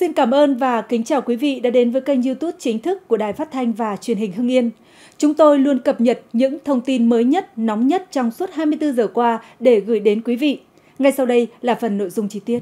Xin cảm ơn và kính chào quý vị đã đến với kênh YouTube chính thức của Đài Phát thanh và Truyền hình Hưng Yên. Chúng tôi luôn cập nhật những thông tin mới nhất, nóng nhất trong suốt 24 giờ qua để gửi đến quý vị. Ngay sau đây là phần nội dung chi tiết.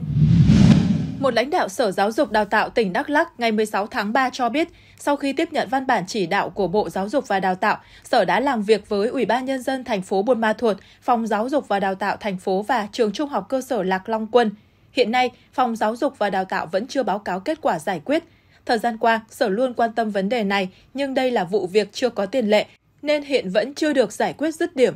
Một lãnh đạo Sở Giáo dục Đào tạo tỉnh Đắk Lắc ngày 16 tháng 3 cho biết, sau khi tiếp nhận văn bản chỉ đạo của Bộ Giáo dục và Đào tạo, Sở đã làm việc với Ủy ban nhân dân thành phố Buôn Ma Thuột, Phòng Giáo dục và Đào tạo thành phố và Trường Trung học cơ sở Lạc Long Quân Hiện nay, Phòng Giáo dục và Đào tạo vẫn chưa báo cáo kết quả giải quyết. Thời gian qua, Sở luôn quan tâm vấn đề này, nhưng đây là vụ việc chưa có tiền lệ, nên hiện vẫn chưa được giải quyết dứt điểm.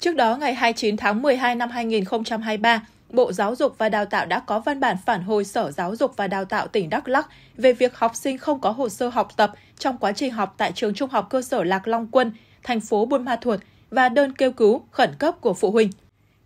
Trước đó, ngày 29 tháng 12 năm 2023, Bộ Giáo dục và Đào tạo đã có văn bản phản hồi Sở Giáo dục và Đào tạo tỉnh Đắk lắc về việc học sinh không có hồ sơ học tập trong quá trình học tại trường trung học cơ sở Lạc Long Quân, thành phố Buôn Ma Thuột và đơn kêu cứu khẩn cấp của phụ huynh.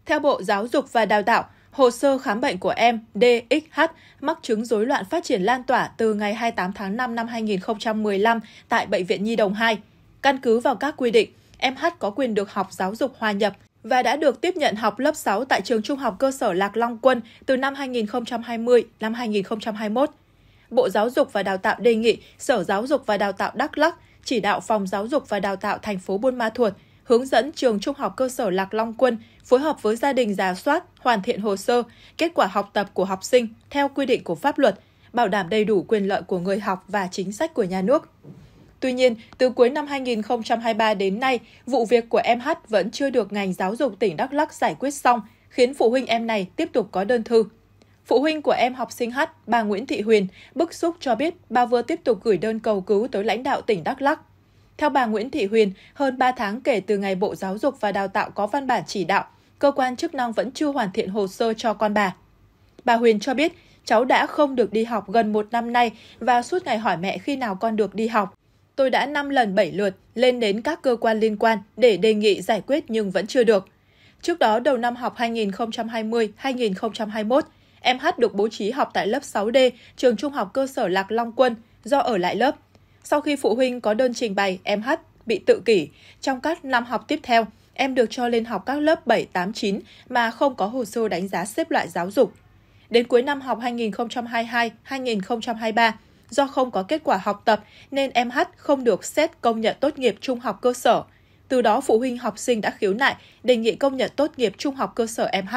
Theo Bộ Giáo dục và Đào tạo, Hồ sơ khám bệnh của em DXH mắc chứng rối loạn phát triển lan tỏa từ ngày 28 tháng 5 năm 2015 tại Bệnh viện Nhi Đồng 2. Căn cứ vào các quy định, em H có quyền được học giáo dục hòa nhập và đã được tiếp nhận học lớp 6 tại trường Trung học cơ sở Lạc Long Quân từ năm 2020 năm 2021. Bộ Giáo dục và Đào tạo đề nghị Sở Giáo dục và Đào tạo Đắk Lắk chỉ đạo Phòng Giáo dục và Đào tạo thành phố Buôn Ma Thuột hướng dẫn trường Trung học cơ sở Lạc Long Quân phối hợp với gia đình giả soát, hoàn thiện hồ sơ, kết quả học tập của học sinh theo quy định của pháp luật, bảo đảm đầy đủ quyền lợi của người học và chính sách của nhà nước. Tuy nhiên, từ cuối năm 2023 đến nay, vụ việc của em H vẫn chưa được ngành giáo dục tỉnh Đắk lắc giải quyết xong, khiến phụ huynh em này tiếp tục có đơn thư. Phụ huynh của em học sinh H, bà Nguyễn Thị Huyền, bức xúc cho biết bà vừa tiếp tục gửi đơn cầu cứu tới lãnh đạo tỉnh Đắk lắc theo bà Nguyễn Thị Huyền, hơn 3 tháng kể từ ngày Bộ Giáo dục và Đào tạo có văn bản chỉ đạo, cơ quan chức năng vẫn chưa hoàn thiện hồ sơ cho con bà. Bà Huyền cho biết, cháu đã không được đi học gần một năm nay và suốt ngày hỏi mẹ khi nào con được đi học. Tôi đã 5 lần 7 lượt lên đến các cơ quan liên quan để đề nghị giải quyết nhưng vẫn chưa được. Trước đó đầu năm học 2020-2021, em H được bố trí học tại lớp 6D trường Trung học cơ sở Lạc Long Quân do ở lại lớp sau khi phụ huynh có đơn trình bày em H bị tự kỷ, trong các năm học tiếp theo, em được cho lên học các lớp 7, 8, 9 mà không có hồ sơ đánh giá xếp loại giáo dục. Đến cuối năm học 2022-2023, do không có kết quả học tập nên em H không được xét công nhận tốt nghiệp trung học cơ sở. Từ đó phụ huynh học sinh đã khiếu nại đề nghị công nhận tốt nghiệp trung học cơ sở em H.